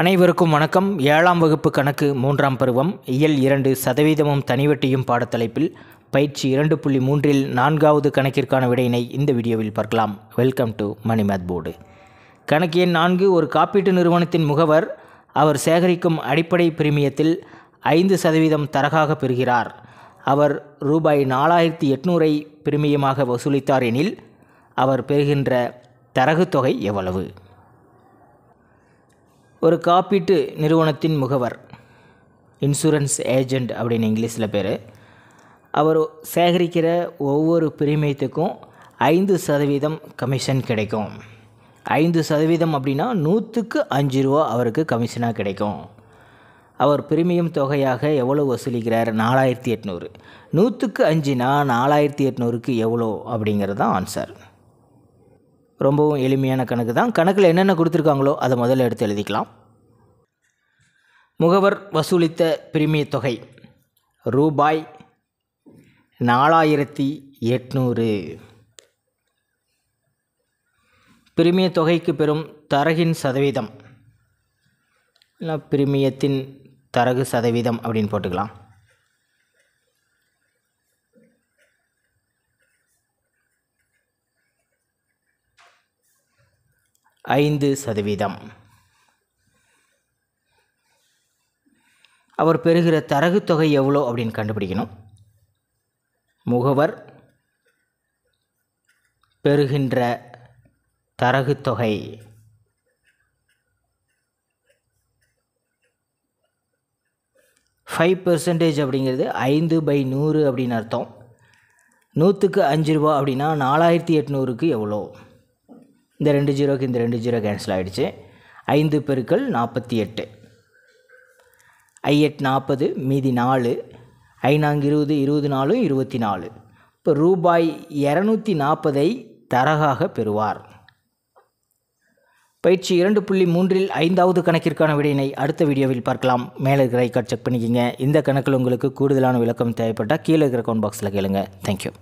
அனைவருக்கும் வணக்கம் ஏழாம் வகுப்பு கணக்கு மூன்றாம் பருவம் இயல் இரண்டு சதவீதமும் தனிவெட்டியும் பாடத்தலைப்பில் பயிற்சி இரண்டு புள்ளி மூன்றில் நான்காவது கணக்கிற்கான விடையினை இந்த வீடியோவில் பார்க்கலாம் welcome to Mani math board கணக்கு எண் நான்கு ஒரு காப்பீட்டு நிறுவனத்தின் முகவர் அவர் சேகரிக்கும் அடிப்படை பிரிமியத்தில் ஐந்து சதவீதம் தரகாக பெறுகிறார் அவர் ரூபாய் நாலாயிரத்தி எட்நூறை பிரிமியமாக வசூலித்தார் எனில் அவர் பெறுகின்ற தரகு தொகை எவ்வளவு ஒரு காப்பீட்டு நிறுவனத்தின் முகவர் இன்சூரன்ஸ் ஏஜெண்ட் அப்படின்னு இங்கிலீஷில் பேர் அவர் சேகரிக்கிற ஒவ்வொரு பிரீமியத்துக்கும் ஐந்து சதவீதம் கமிஷன் கிடைக்கும் ஐந்து சதவீதம் அப்படின்னா நூற்றுக்கு அஞ்சு ரூபா அவருக்கு கமிஷனாக கிடைக்கும் அவர் பிரிமியம் தொகையாக எவ்வளோ வசூலிக்கிறார் நாலாயிரத்தி எட்நூறு நூற்றுக்கு அஞ்சுனா நாலாயிரத்தி எட்நூறுக்கு எவ்வளோ அப்படிங்கிறது தான் ஆன்சர் ரொம்பவும் எளிமையான கணக்கு தான் கணக்கில் என்னென்ன கொடுத்துருக்காங்களோ அதை முதல்ல எடுத்து எழுதிக்கலாம் முகவர் வசூலித்த பிரிமிய தொகை ரூபாய் நாலாயிரத்தி எட்நூறு பிரிமிய தொகைக்கு பெறும் தரகின் சதவீதம் இல்லை பிரிமியத்தின் தரகு சதவீதம் அப்படின்னு போட்டுக்கலாம் ஐந்து சதவீதம் அவர் பெறுகிற தரகு தொகை எவ்வளோ அப்படின்னு கண்டுபிடிக்கணும் முகவர் பெறுகின்ற தரகு தொகை ஃபைவ் பெர்சன்டேஜ் அப்படிங்கிறது ஐந்து பை நூறு அப்படின்னு அர்த்தம் நூற்றுக்கு அஞ்சு ரூபா அப்படின்னா நாலாயிரத்தி எட்நூறுக்கு எவ்வளோ இந்த ரெண்டு ஜீரோக்கு இந்த ரெண்டு ஜீரோ கேன்சல் ஆகிடுச்சு ஐந்து பெருக்கள் நாற்பத்தி எட்டு ஐ எட் நாற்பது மீதி நாலு ஐநாங்கு இருபது இருபது நாலு இருபத்தி நாலு இப்போ ரூபாய் இரநூத்தி நாற்பதை தரகாக பெறுவார் பயிற்சி இரண்டு புள்ளி மூன்றில் ஐந்தாவது கணக்கிற்கான விடையினை அடுத்த வீடியோவில் பார்க்கலாம் மேலே இருக்கிற ஐக்கார்ட் செக் பண்ணிக்கிங்க இந்த கணக்கில் உங்களுக்கு கூடுதலான விளக்கம் தேவைப்பட்டால் கீழே இருக்கிற கவுண்ட் பாக்ஸில் கேளுங்க தேங்க்யூ